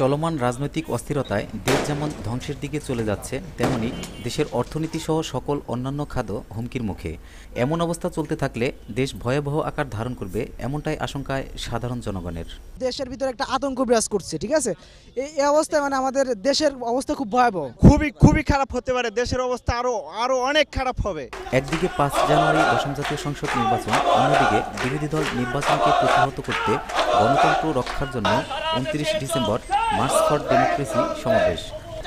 চলমান রাজনৈতিক অস্থিরতায় দেশ যেমন ধ্বংসের দিকে চলে যাচ্ছে তেমনি দেশের অর্থনীতি সহ সকল অন্যান্য খাদ্য হুমকির মুখে এমন অবস্থা চলতে থাকলে দেশ ভয়াবহ আকার ধারণ করবে এমনটাই আশঙ্কায় সাধারণ জনগণের দেশের ভিতরে একটা আতঙ্ক বিরাজ করছে ঠিক আছে এই অবস্থায় মানে আমাদের দেশের অবস্থা খুব ভয়াবহ খুবই খুবই খারাপ হতে পারে দেশের অবস্থা আরো আরো অনেক খারাপ হবে একদিকে পাঁচ জানুয়ারি দশম জাতীয় সংসদ নির্বাচন অন্যদিকে বিরোধী দল নির্বাচনকে প্রতিহত করতে গণতন্ত্র রক্ষার জন্য উনত্রিশ ডিসেম্বর মার্চ ফর ডেমোক্রেসি সমাবেশ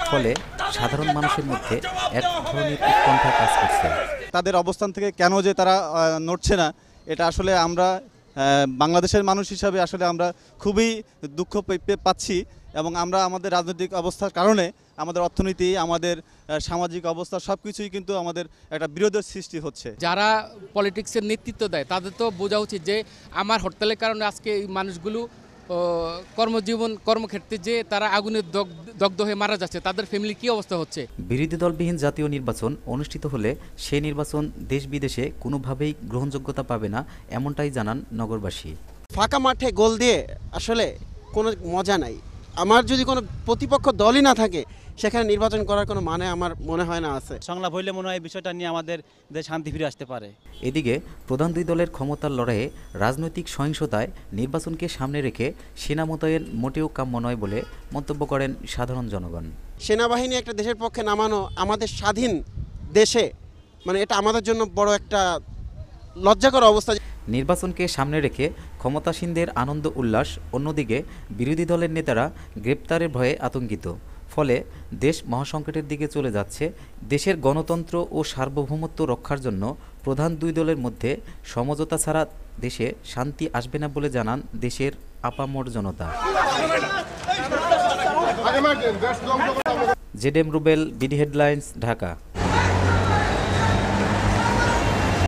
ফলে সাধারণ মানুষের মধ্যে এক ধরনের উৎকণ্ঠা কাজ করছে তাদের অবস্থান থেকে কেন যে তারা নড়ছে না এটা আসলে আমরা বাংলাদেশের মানুষ হিসাবে আসলে আমরা খুবই দুঃখ পাচ্ছি এবং আমরা আমাদের রাজনৈতিক অবস্থার কারণে আমাদের অর্থনীতি আমাদের সামাজিক অবস্থা সব কিছুই কিন্তু আমাদের একটা বিরোধের সৃষ্টি হচ্ছে যারা পলিটিক্সের নেতৃত্ব দেয় তাদের তো বোঝা উচিত যে আমার হরতালের কারণে আজকে এই মানুষগুলো কর্মজীবন কর্মক্ষেত্রে যে তারা আগুনের দগ্ধ হয়ে মারা যাচ্ছে তাদের ফ্যামিলি কি অবস্থা হচ্ছে বিরোধী দলবিহীন জাতীয় নির্বাচন অনুষ্ঠিত হলে সেই নির্বাচন দেশ বিদেশে কোনোভাবেই গ্রহণযোগ্যতা পাবে না এমনটাই জানান নগরবাসী ফাঁকা মাঠে গোল দিয়ে আসলে কোনো মজা নাই আমার যদি কোনো প্রতিপক্ষ দলই না থাকে সেখানে নির্বাচন করার কোনো মানে আমার মনে হয় না আছে সংলাপ হইলে মনে হয় বিষয়টা নিয়ে আমাদের শান্তি ফিরে আসতে পারে এদিকে প্রধান দুই দলের ক্ষমতার লড়াইয়ে রাজনৈতিক সহিংসতায় নির্বাচনকে সামনে রেখে সেনা মোতায়েন মোটেও কাম্য নয় বলে মন্তব্য করেন সাধারণ জনগণ সেনাবাহিনী একটা দেশের পক্ষে নামানো আমাদের স্বাধীন দেশে মানে এটা আমাদের জন্য বড় একটা লজ্জাকর অবস্থা নির্বাচনকে সামনে রেখে ক্ষমতাসীনদের আনন্দ উল্লাস অন্যদিকে বিরোধী দলের নেতারা গ্রেপ্তারের ভয়ে আতঙ্কিত ফলে দেশ মহাসংকটের দিকে চলে যাচ্ছে দেশের গণতন্ত্র ও সার্বভৌমত্ব রক্ষার জন্য প্রধান দুই দলের মধ্যে সমঝোতা ছাড়া দেশে শান্তি আসবে না বলে জানান দেশের আপামর জনতা জেডেম রুবেল বিডি হেডলাইন্স ঢাকা